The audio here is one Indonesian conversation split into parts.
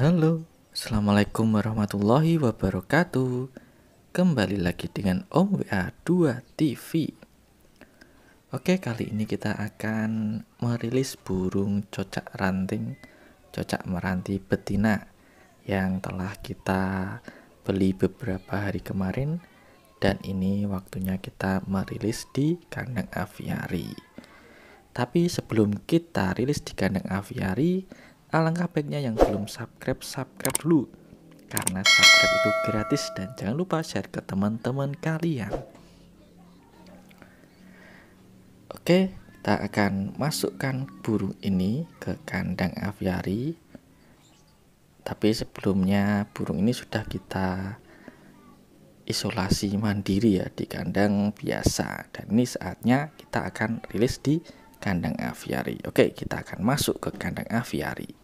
Halo, Assalamualaikum warahmatullahi wabarakatuh Kembali lagi dengan Om WA2 TV Oke, kali ini kita akan merilis burung cocak ranting Cocak meranti betina Yang telah kita beli beberapa hari kemarin Dan ini waktunya kita merilis di kandang aviari Tapi sebelum kita rilis di kandang aviari Alangkah baiknya yang belum subscribe, subscribe dulu. Karena subscribe itu gratis dan jangan lupa share ke teman-teman kalian. Oke, kita akan masukkan burung ini ke kandang aviari. Tapi sebelumnya burung ini sudah kita isolasi mandiri ya di kandang biasa dan ini saatnya kita akan rilis di kandang aviari. Oke, kita akan masuk ke kandang aviari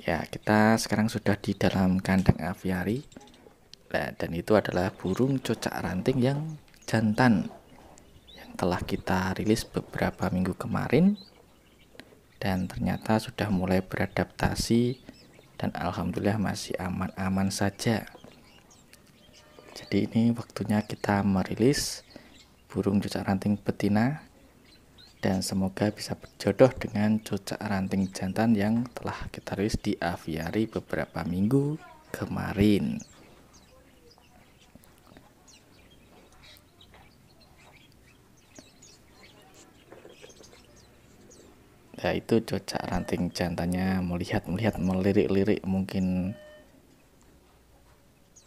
ya kita sekarang sudah di dalam kandang aviari nah, dan itu adalah burung cocak ranting yang jantan yang telah kita rilis beberapa minggu kemarin dan ternyata sudah mulai beradaptasi dan alhamdulillah masih aman-aman saja jadi ini waktunya kita merilis burung cocak ranting betina dan semoga bisa berjodoh dengan cucak ranting jantan yang telah kita rilis di aviari beberapa minggu kemarin. Ya itu ranting jantannya melihat-melihat melirik-lirik mungkin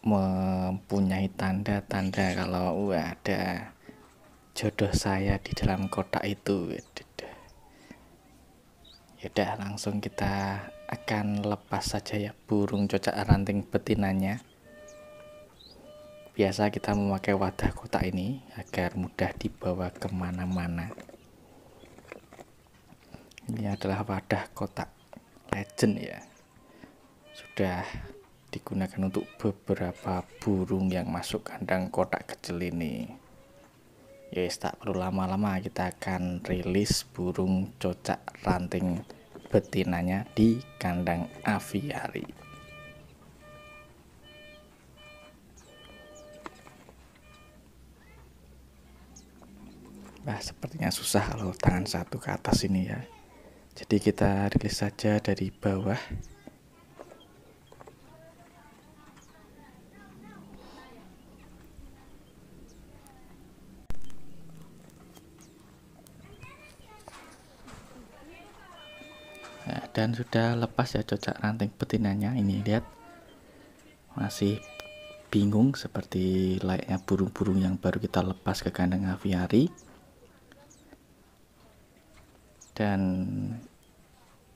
mempunyai tanda-tanda kalau ada jodoh saya di dalam kotak itu yaudah langsung kita akan lepas saja ya burung cocak ranting betinanya biasa kita memakai wadah kotak ini agar mudah dibawa kemana-mana ini adalah wadah kotak legend ya sudah digunakan untuk beberapa burung yang masuk kandang kotak kecil ini yes ya tak perlu lama-lama kita akan rilis burung cocak ranting betinanya di kandang aviari Nah, sepertinya susah kalau tangan satu ke atas ini ya. Jadi kita rilis saja dari bawah. dan sudah lepas ya cocak ranting betinanya ini lihat masih bingung seperti layaknya burung-burung yang baru kita lepas ke kandang aviari dan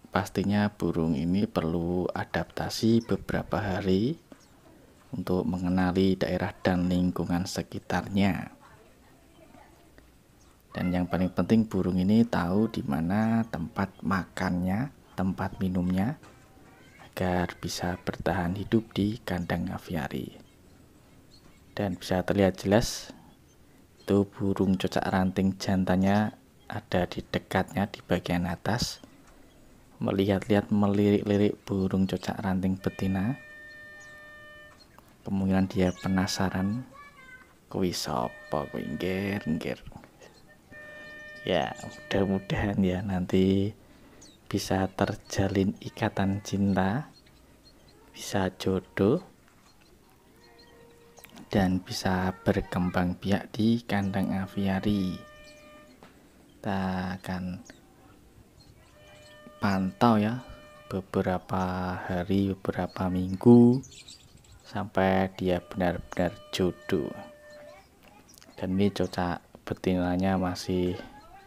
pastinya burung ini perlu adaptasi beberapa hari untuk mengenali daerah dan lingkungan sekitarnya dan yang paling penting burung ini tahu di mana tempat makannya tempat minumnya agar bisa bertahan hidup di kandang aviari. Dan bisa terlihat jelas itu burung cocak ranting jantannya ada di dekatnya di bagian atas melihat-lihat melirik-lirik burung cocak ranting betina kemungkinan dia penasaran kuwi sapa kuwi ya mudah-mudahan ya nanti bisa terjalin ikatan cinta, bisa jodoh, dan bisa berkembang biak di kandang aviari. Kita akan pantau ya beberapa hari, beberapa minggu sampai dia benar-benar jodoh. Dan ini cocok betinanya masih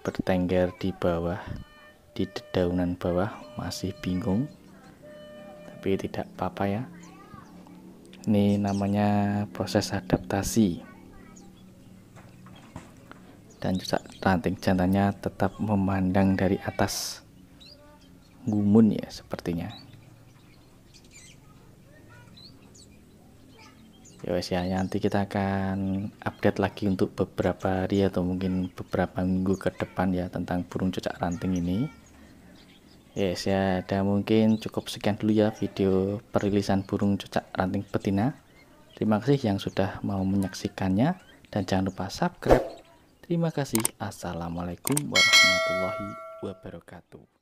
bertengger di bawah di dedaunan bawah masih bingung tapi tidak apa-apa ya ini namanya proses adaptasi dan juga ranting jantannya tetap memandang dari atas gumun ya sepertinya ya wes ya nanti kita akan update lagi untuk beberapa hari atau mungkin beberapa minggu ke depan ya tentang burung cocak ranting ini Yes ya, dan mungkin cukup sekian dulu ya video perilisan burung cucak ranting betina. Terima kasih yang sudah mau menyaksikannya dan jangan lupa subscribe. Terima kasih. Assalamualaikum warahmatullahi wabarakatuh.